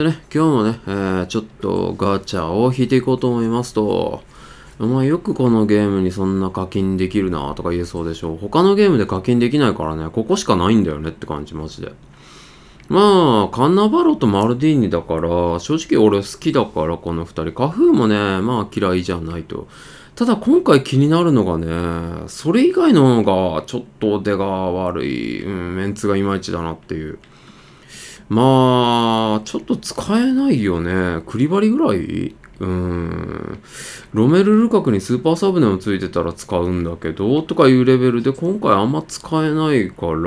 でね、今日もね、えー、ちょっとガチャを引いていこうと思いますと、お前よくこのゲームにそんな課金できるなとか言えそうでしょ。他のゲームで課金できないからね、ここしかないんだよねって感じ、マジで。まあ、カンナバロとマルディーニだから、正直俺好きだから、この二人。カフーもね、まあ嫌いじゃないと。ただ今回気になるのがね、それ以外の方がちょっと出が悪い、うん、メンツがいまいちだなっていう。まあ、ちょっと使えないよね。クリバリぐらいうん。ロメル・ルカクにスーパーサブネもついてたら使うんだけど、とかいうレベルで今回あんま使えないから、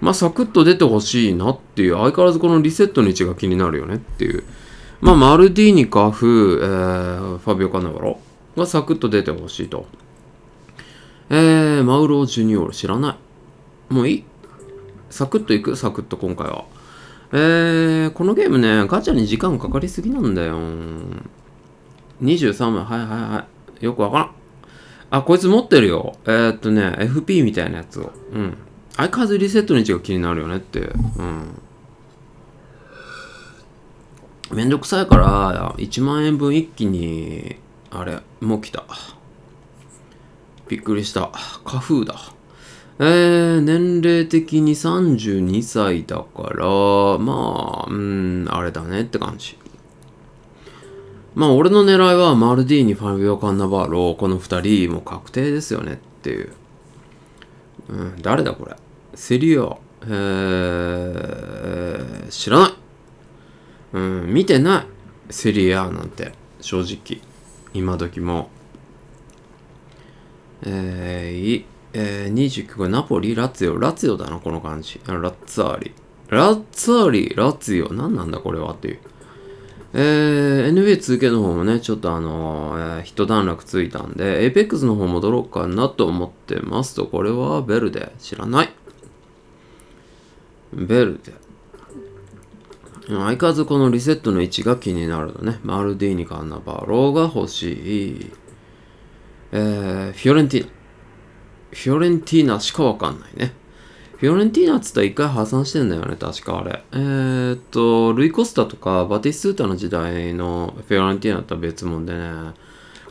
まあ、サクッと出てほしいなっていう、相変わらずこのリセットの位置が気になるよねっていう。まあ、マルディーニカフ、えー、ファビオ・カナバロがサクッと出てほしいと。えー、マウロ・ジュニオール知らない。もういいサクッといくサクッと今回は。えー、このゲームね、ガチャに時間かかりすぎなんだよ。23万、はいはいはい。よくわからん。あ、こいつ持ってるよ。えー、っとね、FP みたいなやつを。うん。相変わらずリセットの位置が気になるよねって。うん。めんどくさいから、1万円分一気に、あれ、もう来た。びっくりした。花ーだ。えー、年齢的に32歳だから、まあ、うん、あれだねって感じ。まあ、俺の狙いは、マルディーニ、ファルビオ・カンナバーロ、この2人、も確定ですよねっていう。うん、誰だこれ。セリア。えー、知らない。うん、見てない。セリアなんて、正直。今時も。えー、いい。えー、29個、ナポリ、ラツィオ。ラツィオだな、この感じ。ラッツァーリ。ラッツァーリ、ラツィオ。何なんだ、これはっていう。えー、NBA2K の方もね、ちょっとあのー、えー、一段落ついたんで、APEX の方戻ろうかなと思ってますと、これはベルデ。知らない。ベルデ。相変わらずこのリセットの位置が気になるのね。マルディーニ・カンナバローが欲しい。えー、フィオレンティーナ。フィオレンティーナしかわかんないね。フィオレンティーナっつったら一回破産してんだよね、確かあれ。えー、っと、ルイ・コスタとかバティスータの時代のフィオレンティーナとは別物でね。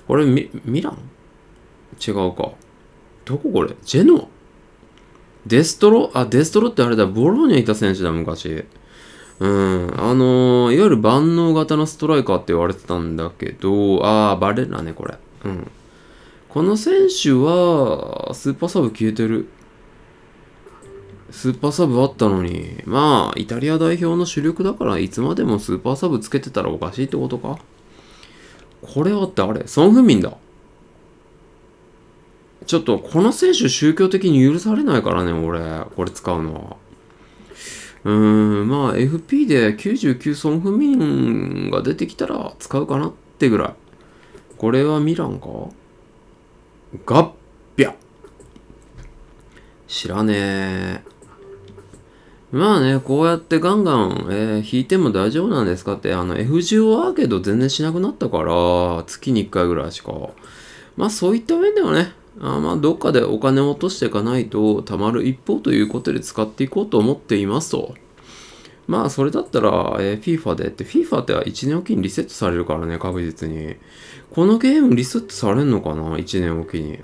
これ、ミ、ミラン違うか。どここれジェノデストロあ、デストロってあれだ、ボローニャいた選手だ、昔。うん。あのー、いわゆる万能型のストライカーって言われてたんだけど、あー、バレるなね、これ。うん。この選手は、スーパーサブ消えてる。スーパーサブあったのに。まあ、イタリア代表の主力だから、いつまでもスーパーサブつけてたらおかしいってことか。これはってあれソン・フミンだ。ちょっと、この選手宗教的に許されないからね、俺。これ使うのは。うーん、まあ、FP で99ソン・フミンが出てきたら使うかなってぐらい。これはミランかガッ知らねえ。まあね、こうやってガンガン、えー、弾いても大丈夫なんですかって、あの、F15 アーケード全然しなくなったから、月に1回ぐらいしか。まあそういった面ではね、あまあどっかでお金を落としていかないと、貯まる一方ということで使っていこうと思っていますと。まあ、それだったら、えー、FIFA でって、FIFA っては1年おきにリセットされるからね、確実に。このゲームリセットされんのかな ?1 年おきに。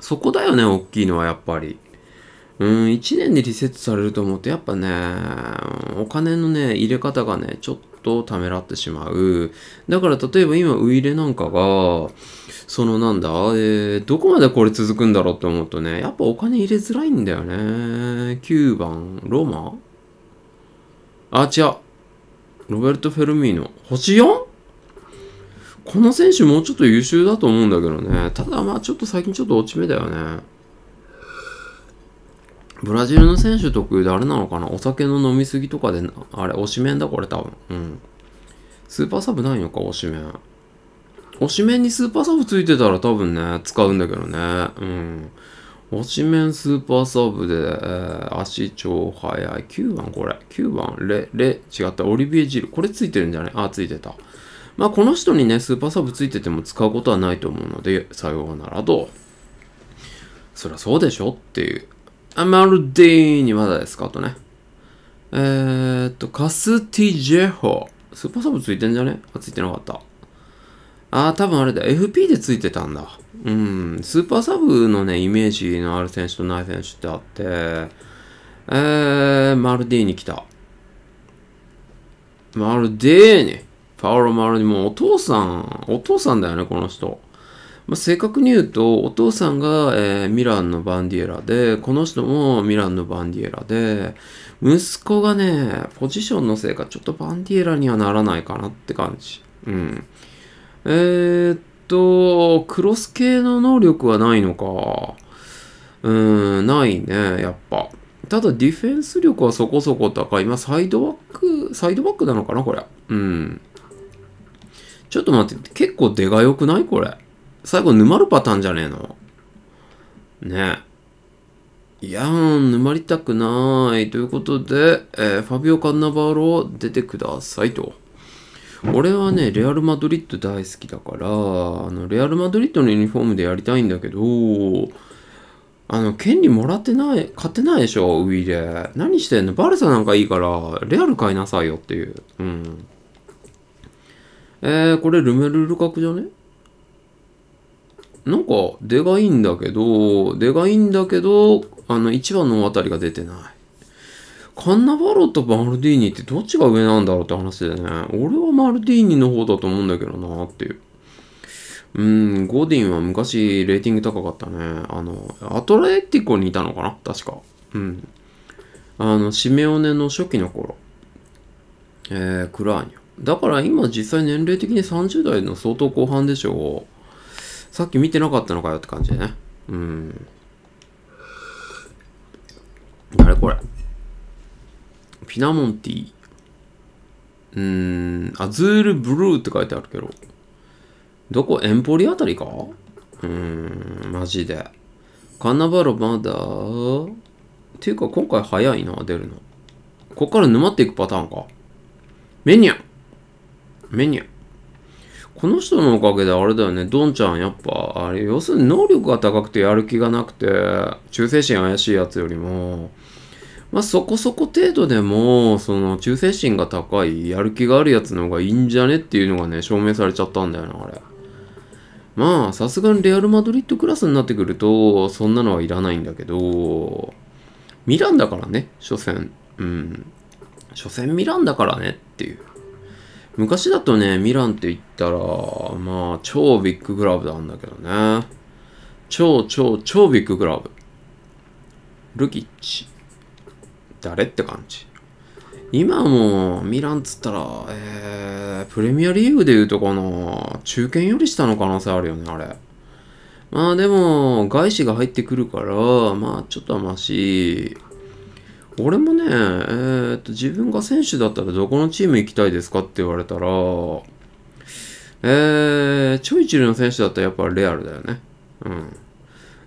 そこだよね、大きいのはやっぱり。うん、1年でリセットされると思うと、やっぱね、お金のね、入れ方がね、ちょっとためらってしまう。だから、例えば今、ウイレなんかが、そのなんだ、えー、どこまでこれ続くんだろうって思うとね、やっぱお金入れづらいんだよね。9番、ローマあ、違う。ロベルト・フェルミーノ。星 4? この選手もうちょっと優秀だと思うんだけどね。ただまあちょっと最近ちょっと落ち目だよね。ブラジルの選手特有であれなのかなお酒の飲みすぎとかで、あれ、押し面だこれ多分。うん。スーパーサブないのか、押し面。押し面にスーパーサブついてたら多分ね、使うんだけどね。うん。押し面スーパーサーブで、えー、足超速い。9番これ。9番、レ、レ、違った。オリビエ・ジル。これついてるんじゃないあ、ついてた。まあ、この人にね、スーパーサーブついてても使うことはないと思うので、さようならと。そりゃそうでしょっていう。アマルディーにまだですかとね。えー、っと、カスティジェホ。スーパーサーブついてんじゃねあ、ついてなかった。ああ、多分あれだ。FP でついてたんだ。うん。スーパーサブのね、イメージのある選手とない選手ってあって、えー、マルディーニ来た。マルデーニ。パオロ・マルディーニ。もうお父さん、お父さんだよね、この人。まあ、正確に言うと、お父さんが、えー、ミランのバンディエラで、この人もミランのバンディエラで、息子がね、ポジションのせいか、ちょっとバンディエラにはならないかなって感じ。うん。えー、っと、クロス系の能力はないのか。うーん、ないね、やっぱ。ただディフェンス力はそこそこ高い。今、サイドバック、サイドバックなのかな、これ。うん。ちょっと待って、結構出が良くないこれ。最後、沼るパターンじゃねえの。ねえ。いやー、沼りたくない。ということで、えー、ファビオ・カンナバーロ出てくださいと。俺はね、レアル・マドリッド大好きだから、あの、レアル・マドリッドのユニフォームでやりたいんだけど、あの、権利もらってない、買ってないでしょ、ウィレ何してんのバルサなんかいいから、レアル買いなさいよっていう。うん。えー、これルメルル角じゃねなんか、出がいいんだけど、出がいいんだけど、あの、1番のあたりが出てない。カンナバロとマルディーニってどっちが上なんだろうって話でね。俺はマルディーニの方だと思うんだけどなっていう。うん、ゴディンは昔レーティング高かったね。あの、アトレティコにいたのかな確か。うん。あの、シメオネの初期の頃。えー、クラーニャ。だから今実際年齢的に30代の相当後半でしょう。さっき見てなかったのかよって感じでね。うん。あれこれ。ピナモンティうーん、アズールブルーって書いてあるけど。どこエンポリあたりかうーん、マジで。カナバロまだっていうか今回早いな、出るの。こっから沼っていくパターンか。メニューメニューこの人のおかげであれだよね、ドンちゃんやっぱ、あれ、要するに能力が高くてやる気がなくて、忠誠心怪しいやつよりも、まあ、そこそこ程度でも、その、忠誠心が高い、やる気があるやつの方がいいんじゃねっていうのがね、証明されちゃったんだよな、あれ。まあ、さすがにレアル・マドリッドクラスになってくると、そんなのはいらないんだけど、ミランだからね、所詮。うん。所詮ミランだからねっていう。昔だとね、ミランって言ったら、まあ、超ビッグクラブなんだけどね。超超超ビッグクラブ。ルキッチ、誰って感じ。今もミランっつったら、えー、プレミアリーグで言うとこの中堅より下の可能性あるよね、あれ。まあでも、外資が入ってくるから、まあちょっとはまし、俺もね、えー、っと、自分が選手だったらどこのチーム行きたいですかって言われたら、えー、ちょいちいの選手だったらやっぱレアルだよね。うん。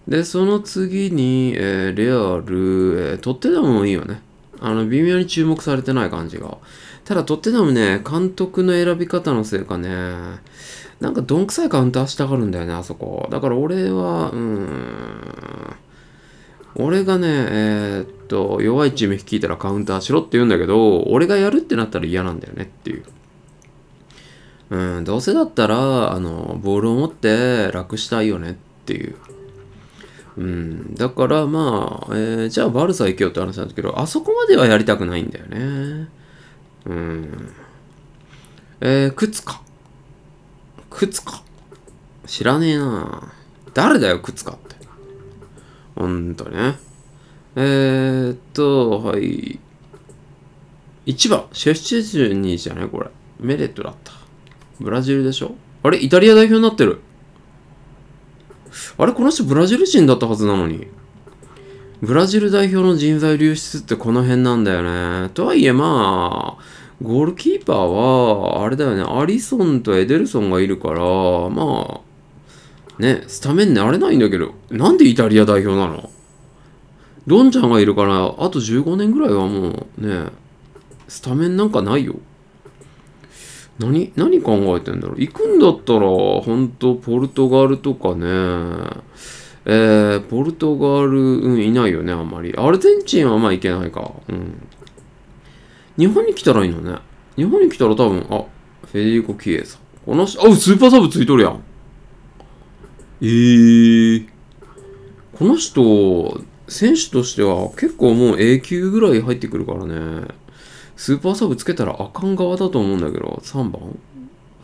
で、その次に、えー、レアル、えー、取ってでもいいよね。あの、微妙に注目されてない感じが。ただ、とってでもね、監督の選び方のせいかね、なんかどんくさいカウンターしたがるんだよね、あそこ。だから俺は、うーん、俺がね、えー、っと、弱いチーム率いたらカウンターしろって言うんだけど、俺がやるってなったら嫌なんだよねっていう。うん、どうせだったら、あの、ボールを持って楽したいよねっていう。うん、だからまあ、えー、じゃあバルサ行けよって話なんだけど、あそこまではやりたくないんだよね。うん。えー、靴か。靴か。知らねえな誰だよ、靴かって。ほんとね。えー、っと、はい。1番、シェフチェジュニーじゃないこれ。メレットだった。ブラジルでしょあれイタリア代表になってる。あれこの人ブラジル人だったはずなのに。ブラジル代表の人材流出ってこの辺なんだよね。とはいえまあ、ゴールキーパーは、あれだよね、アリソンとエデルソンがいるから、まあ、ね、スタメンになれないんだけど、なんでイタリア代表なのドンちゃんがいるから、あと15年ぐらいはもうね、スタメンなんかないよ。何、何考えてんだろう行くんだったら、本当ポルトガルとかね、えー、ポルトガル、うん、いないよね、あんまり。アルゼンチンはまあ行けないか。うん。日本に来たらいいのね。日本に来たら多分、あ、フェデリコ・キエさん。この人、あ、スーパーサブついとるやん。えー。この人、選手としては結構もう A 級ぐらい入ってくるからね。スーパーサブつけたらあかん側だと思うんだけど、3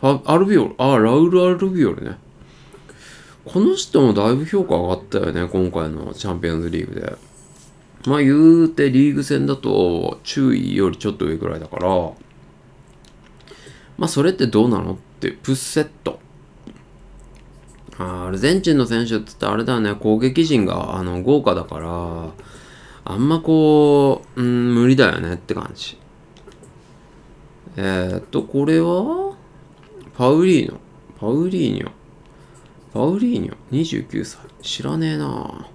番アルビオル。あ、ラウル・アルビオルね。この人もだいぶ評価上がったよね、今回のチャンピオンズリーグで。まあ言うてリーグ戦だと注意よりちょっと上ぐらいだから、まあそれってどうなのって、プッセット。アルゼンチンの選手ってっらあれだよね、攻撃陣があの豪華だから、あんまこう、うん、無理だよねって感じ。えー、っと、これはパウリーノ。パウリーニョ。パウリーニョ。29歳。知らねえな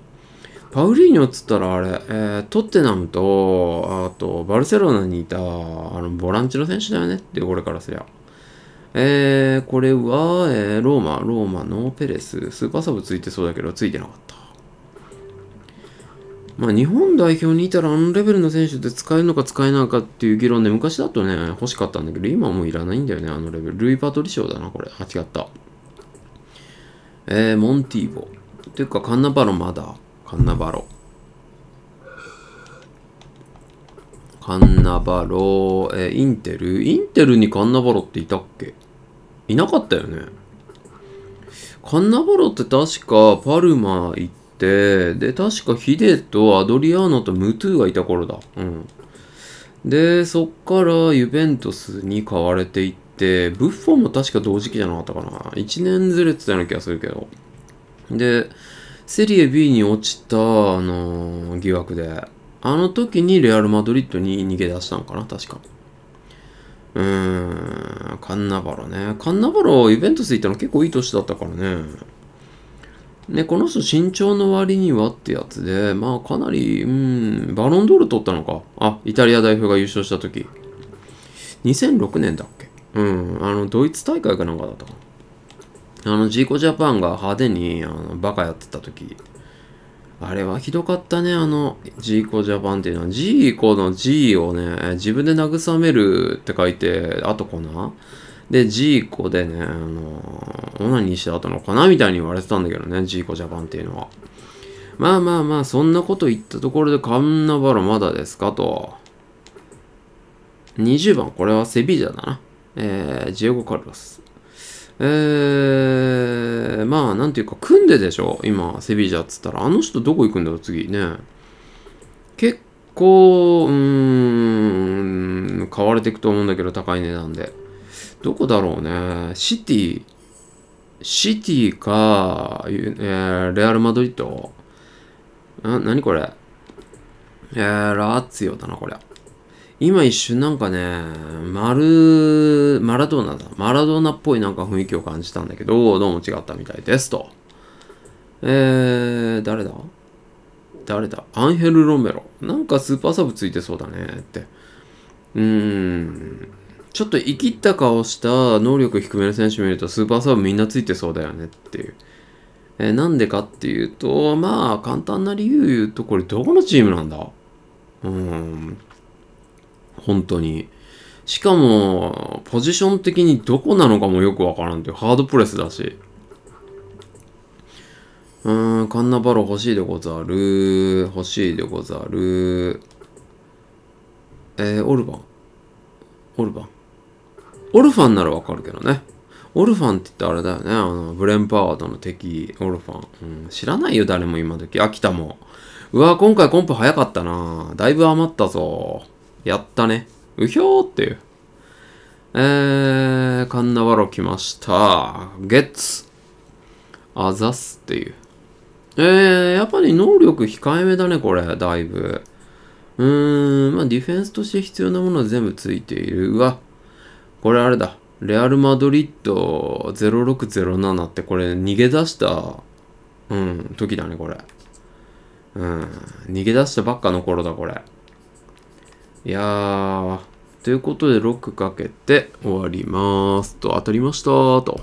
パウリーニョっつったらあれ、えー、トッテナムと、あと、バルセロナにいた、あの、ボランチの選手だよねって、れからすりゃ。えー、これは、えー、ローマ、ローマのペレス、スーパーサブついてそうだけど、ついてなかった。まあ、日本代表にいたらあのレベルの選手で使えるのか使えないかっていう議論で昔だとね欲しかったんだけど今はもういらないんだよねあのレベルルイ・パトリ賞だなこれあ違ったえー、モンティーボていうかカンナバロまだカンナバロカンナバロ、えー、インテルインテルにカンナバロっていたっけいなかったよねカンナバロって確かパルマ行って、で、確かヒデとアドリアーノとムトゥーがいた頃だ。うん。で、そっからユベントスに買われていって、ブッフォンも確か同時期じゃなかったかな。1年ずれてたような気がするけど。で、セリエ B に落ちた、あのー、疑惑で、あの時にレアル・マドリッドに逃げ出したのかな、確か。うーん、カンナバロね。カンナバロ、イベントス行ったの結構いい年だったからね。ね、この人身長の割にはってやつで、まあかなり、うん、バロンドール取ったのか。あ、イタリア代表が優勝した時。2006年だっけうん、あの、ドイツ大会かなんかだったかあの、ジーコジャパンが派手にあのバカやってた時。あれはひどかったね、あの、ジーコジャパンっていうのは。ジーコの G をね、自分で慰めるって書いて、あとこなで、ジーコでね、あの、オナニーしてったのかなみたいに言われてたんだけどね、ジーコジャパンっていうのは。まあまあまあ、そんなこと言ったところで、カンナバラまだですかと。20番、これはセビージャだな。えー、ジオゴ・カルロス。えー、まあ、なんていうか、組んででしょ今、セビージャっつったら。あの人どこ行くんだろう、次ね。結構、うーん、買われていくと思うんだけど、高い値段で。どこだろうね。シティ、シティか、えー、レアル・マドリッド。ん何これえー、ラーツオだな、これ。今一瞬なんかね、マル、マラドーナだ。マラドーナっぽいなんか雰囲気を感じたんだけど、どうも違ったみたいですと。えー、誰だ誰だアンヘル・ロメロ。なんかスーパーサブついてそうだねって。うーん。ちょっと生きった顔した能力低めの選手見るとスーパーサーブみんなついてそうだよねっていう。えー、なんでかっていうと、まあ簡単な理由言うとこれどこのチームなんだうん。本当に。しかも、ポジション的にどこなのかもよくわからんっていう、ハードプレスだし。うーん、カンナバロ欲しいでござる。欲しいでござる。えー、オルバン。オルバン。オルファンならわかるけどね。オルファンって言ったらあれだよね。あの、ブレンパワードの敵、オルファン。うん、知らないよ、誰も今時。秋田も。うわ、今回コンプ早かったなだいぶ余ったぞ。やったね。うひょーっていう。えー、カンナワロ来ました。ゲッツ。あざすっていう。えー、やっぱり能力控えめだね、これ。だいぶ。うーん、まあディフェンスとして必要なものは全部ついている。うわ。これあれだ。レアル・マドリッド0607ってこれ逃げ出した、うん、時だね、これ。うん、逃げ出したばっかの頃だ、これ。いやー、ということでロックかけて終わりますと、当たりましたと。